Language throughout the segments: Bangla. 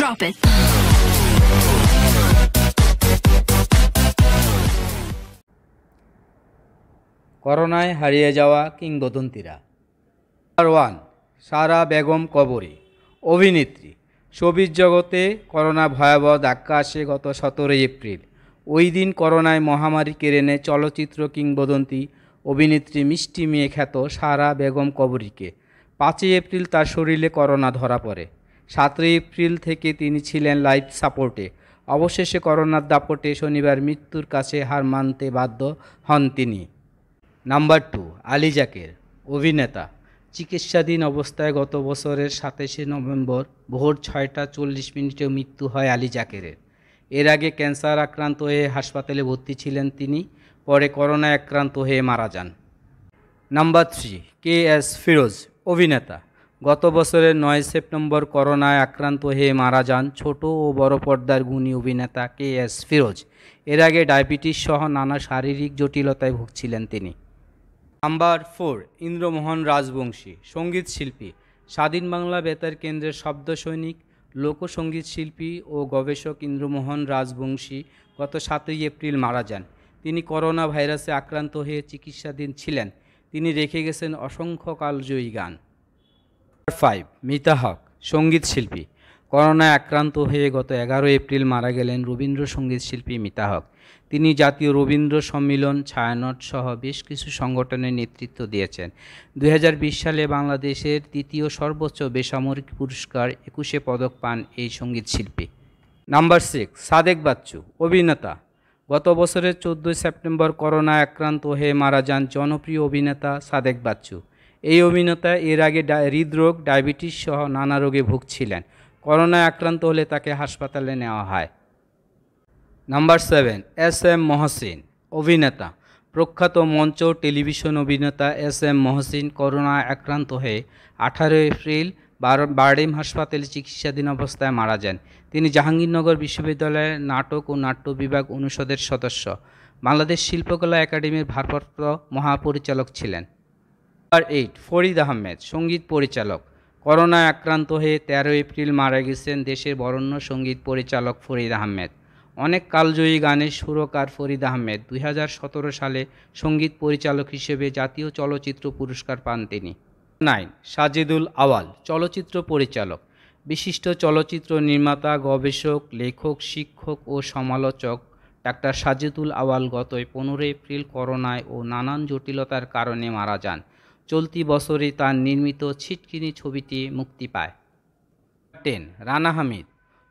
Drop it. করোনায় হারিয়ে যাওয়া কিংবদন্তিরা নাম্বার ওয়ান সারা বেগম কবরী অভিনেত্রী ছবির জগতে করোনা ভয়াবহ ধাক্কা আসে গত সতেরোই এপ্রিল ওই দিন করোনায় মহামারী কেড়ে নেয় চলচ্চিত্র কিংবদন্তি অভিনেত্রী মিষ্টি মেয়ে খ্যাত সারা বেগম কবরীকে পাঁচই এপ্রিল তার শরীরে করোনা ধরা পড়ে সাতই এপ্রিল থেকে তিনি ছিলেন লাইফ সাপোর্টে অবশেষে করোনার দাপটে শনিবার মৃত্যুর কাছে হার মানতে বাধ্য হন তিনি নাম্বার টু আলী জাকের অভিনেতা চিকিৎসাধীন অবস্থায় গত বছরের সাতাশে নভেম্বর ভোর ছয়টা চল্লিশ মিনিটে মৃত্যু হয় আলী জাকেরের এর আগে ক্যান্সার আক্রান্ত হয়ে হাসপাতালে ভর্তি ছিলেন তিনি পরে করোনায় আক্রান্ত হয়ে মারা যান number three K S Firoz অভিনেতা গত বছরের নয় সেপ্টেম্বর করোনায় আক্রান্ত হয়ে মারা যান ছোট ও বড় পর্দার গুণী অভিনেতা কে এস ফিরোজ এর আগে ডায়াবেটিস সহ নানা শারীরিক জটিলতায় ভুগছিলেন তিনি নাম্বার ফোর ইন্দ্রমোহন রাজবংশী সঙ্গীত শিল্পী স্বাধীন বাংলা বেতার কেন্দ্রের শব্দ সৈনিক লোকসঙ্গীত শিল্পী ও গবেষক ইন্দ্রমোহন রাজবংশী গত সাতই এপ্রিল মারা যান তিনি করোনা ভাইরাসে আক্রান্ত হয়ে চিকিৎসাধীন ছিলেন তিনি রেখে গেছেন অসংখ্য কালজয়ী গান ফাইভ মিতা হক সঙ্গীত শিল্পী করোনায় আক্রান্ত হয়ে গত এগারো এপ্রিল মারা গেলেন রবীন্দ্রসঙ্গীত শিল্পী মিতা হক তিনি জাতীয় রবীন্দ্র সম্মিলন ছায়ানট সহ বেশ কিছু সংগঠনের নেতৃত্ব দিয়েছেন দু সালে বাংলাদেশের তৃতীয় সর্বোচ্চ বেসামরিক পুরস্কার একুশে পদক পান এই সঙ্গীত শিল্পী নাম্বার সিক্স সাদেক বাচ্চু অভিনেতা গত বছরের চোদ্দোই সেপ্টেম্বর করোনায় আক্রান্ত হয়ে মারা যান জনপ্রিয় অভিনেতা সাদেক বাচ্চু এই অভিনেতা এর আগে হৃদরোগ ডায়াবেটিস সহ নানা রোগে ভুগছিলেন করোনায় আক্রান্ত হলে তাকে হাসপাতালে নেওয়া হয় number seven S M Mohsin অভিনেতা প্রখ্যাত মঞ্চ টেলিভিশন অভিনেতা এস এম মহসিন করোনায় আক্রান্ত হয়ে আঠারো এপ্রিল বারডেম হাসপাতালে চিকিৎসাধীন অবস্থায় মারা যান তিনি জাহাঙ্গীরনগর বিশ্ববিদ্যালয়ের নাটক ও নাট্য বিভাগ অনুষদের সদস্য বাংলাদেশ শিল্পকলা একাডেমির ভারপ্রাপ্ত মহাপরিচালক ছিলেন নাম্বার এইট ফরিদ আহমেদ সঙ্গীত পরিচালক করোনায় আক্রান্ত হয়ে তেরো এপ্রিল মারা গেছেন দেশের বরণ্য সঙ্গীত পরিচালক ফরিদ আহমেদ অনেক কালজয়ী গানের সুরকার ফরিদ আহমেদ দুই সালে সঙ্গীত পরিচালক হিসেবে জাতীয় চলচ্চিত্র পুরস্কার পান তিনি নাইন সাজিদুল আওয়াল চলচ্চিত্র পরিচালক বিশিষ্ট চলচ্চিত্র নির্মাতা গবেষক লেখক শিক্ষক ও সমালোচক ডাক্তার সাজিদুল আওয়াল গত পনেরো এপ্রিল করোনায় ও নানান জটিলতার কারণে মারা যান চলতি বছরে তার নির্মিত ছিটকিনি ছবিটি মুক্তি পায় টেন রানা হামিদ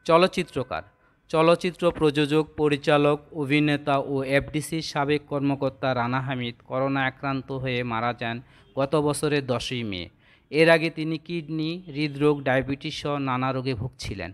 চলচ্চিত্রকার চলচ্চিত্র প্রযোজক পরিচালক অভিনেতা ও এফডিসির সাবেক কর্মকর্তা রানা হামিদ করোনা আক্রান্ত হয়ে মারা যান গত বছরের দশই মে এর আগে তিনি কিডনি হৃদরোগ ডায়াবেটিস সহ নানা রোগে ভুগছিলেন